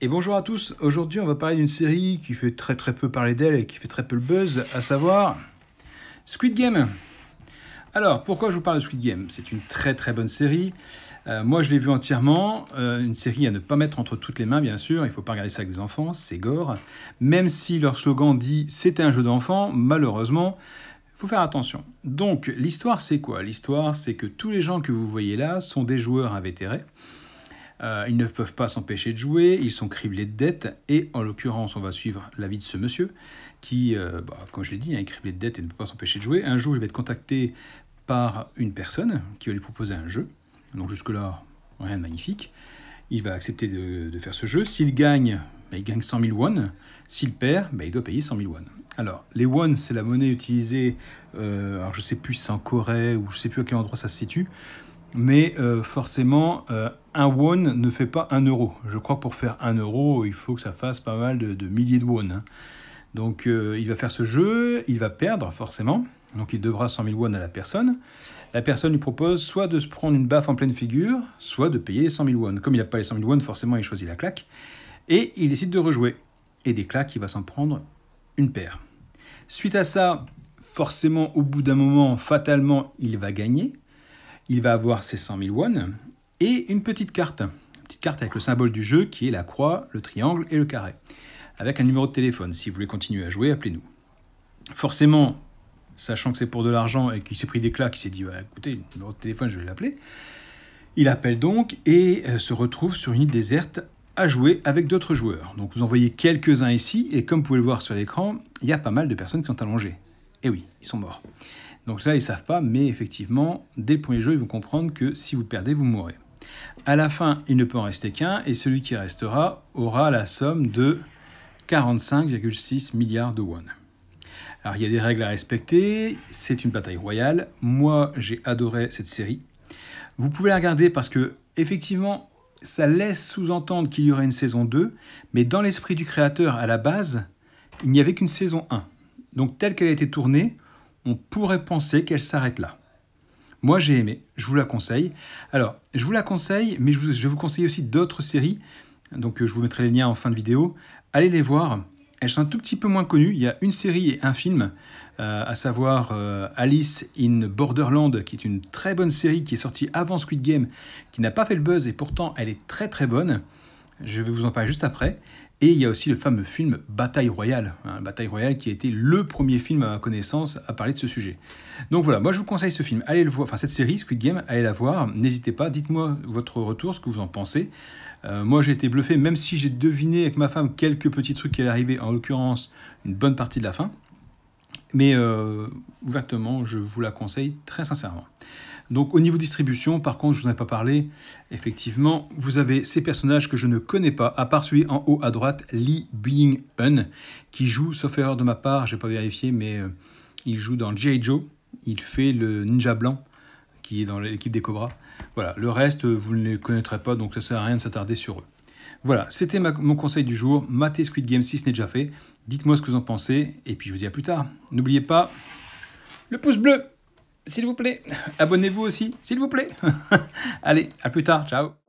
Et bonjour à tous, aujourd'hui on va parler d'une série qui fait très très peu parler d'elle et qui fait très peu le buzz, à savoir Squid Game. Alors pourquoi je vous parle de Squid Game C'est une très très bonne série. Euh, moi je l'ai vue entièrement, euh, une série à ne pas mettre entre toutes les mains bien sûr, il ne faut pas regarder ça avec des enfants, c'est gore. Même si leur slogan dit c'était un jeu d'enfant, malheureusement il faut faire attention. Donc l'histoire c'est quoi L'histoire c'est que tous les gens que vous voyez là sont des joueurs invétérés. Euh, ils ne peuvent pas s'empêcher de jouer, ils sont criblés de dettes, et en l'occurrence, on va suivre l'avis de ce monsieur, qui, euh, bah, comme je l'ai dit, hein, est criblé de dettes et ne peut pas s'empêcher de jouer. Un jour, il va être contacté par une personne qui va lui proposer un jeu. Donc jusque-là, rien de magnifique. Il va accepter de, faire ce jeu. S'il gagne, bah, il gagne 100 000 won. S'il perd, bah, il doit payer 100 000 won. Alors, les won, c'est la monnaie utilisée, euh, alors je sais plus si c'est en Corée ou je ne sais plus à quel endroit ça se situe, mais euh, forcément, euh, un won ne fait pas un euro. Je crois que pour faire un euro, il faut que ça fasse pas mal de, milliers de won. Hein. Donc euh, il va faire ce jeu, il va perdre forcément, donc il devra 100 000 won à la personne. La personne lui propose soit de se prendre une baffe en pleine figure, soit de payer 100 000 won. Comme il n'a pas les 100 000 won, forcément il choisit la claque, et il décide de rejouer. Et des claques, il va s'en prendre une paire. Suite à ça, forcément, au bout d'un moment, fatalement, il va gagner, il va avoir ses 100 000 won et une petite carte. Une petite carte avec le symbole du jeu qui est la croix, le triangle et le carré. Avec un numéro de téléphone. Si vous voulez continuer à jouer, appelez-nous. Forcément, sachant que c'est pour de l'argent et qu'il s'est pris des claques, il s'est dit bah, écoutez, le numéro de téléphone, je vais l'appeler. Il appelle donc et euh, se retrouve sur une île déserte à jouer avec d'autres joueurs. Donc vous en voyez quelques-uns ici, et comme vous pouvez le voir sur l'écran, il y a pas mal de personnes qui sont allongées. Et eh oui, ils sont morts. Donc là, ils savent pas, mais effectivement, dès le premier jeu, ils vont comprendre que si vous perdez, vous mourrez. À la fin, il ne peut en rester qu'un, et celui qui restera aura la somme de 45,6 milliards de won. Alors il y a des règles à respecter, c'est une bataille royale. Moi, j'ai adoré cette série. Vous pouvez la regarder parce que, effectivement, ça laisse sous-entendre qu'il y aurait une saison 2, mais dans l'esprit du créateur, à la base, il n'y avait qu'une saison 1. Donc telle qu'elle a été tournée, on pourrait penser qu'elle s'arrête là. Moi j'ai aimé, je vous la conseille. Alors, je vous la conseille, mais je, vous, vais vous conseiller aussi d'autres séries. Donc euh, je vous mettrai les liens en fin de vidéo. Allez les voir. Elles sont un tout petit peu moins connues. Il y a une série et un film, euh, à savoir euh, Alice in Borderland, qui est une très bonne série qui est sortie avant Squid Game, qui n'a pas fait le buzz et pourtant elle est très très bonne. Je vais vous en parler juste après. Et il y a aussi le fameux film Bataille Royale, hein, Bataille Royale qui a été le premier film à ma connaissance à parler de ce sujet. Donc voilà, moi je vous conseille ce film, allez le voir, enfin cette série Squid Game, allez la voir, n'hésitez pas, dites-moi votre retour, ce que vous en pensez. Euh, moi j'ai été bluffé, même si j'ai deviné avec ma femme quelques petits trucs qui allaient arriver, en l'occurrence une bonne partie de la fin. Mais euh, ouvertement, je vous la conseille très sincèrement. Donc au niveau distribution, par contre, je vous en ai pas parlé. Effectivement, vous avez ces personnages que je ne connais pas, à part celui en haut à droite, Li being un qui joue, sauf erreur de ma part, j'ai pas vérifié, mais euh, il joue dans G.I. Joe. Il fait le ninja blanc qui est dans l'équipe des Cobras. Voilà, le reste, euh, vous ne les connaîtrez pas, donc ça sert à rien de s'attarder sur eux. Voilà, c'était mon conseil du jour. Matez Squid Game 6 n'est déjà fait. Dites-moi ce que vous en pensez, et puis je vous dis à plus tard. N'oubliez pas le pouce bleu s'il vous plaît. Abonnez-vous aussi, s'il vous plaît. Allez, à plus tard, ciao.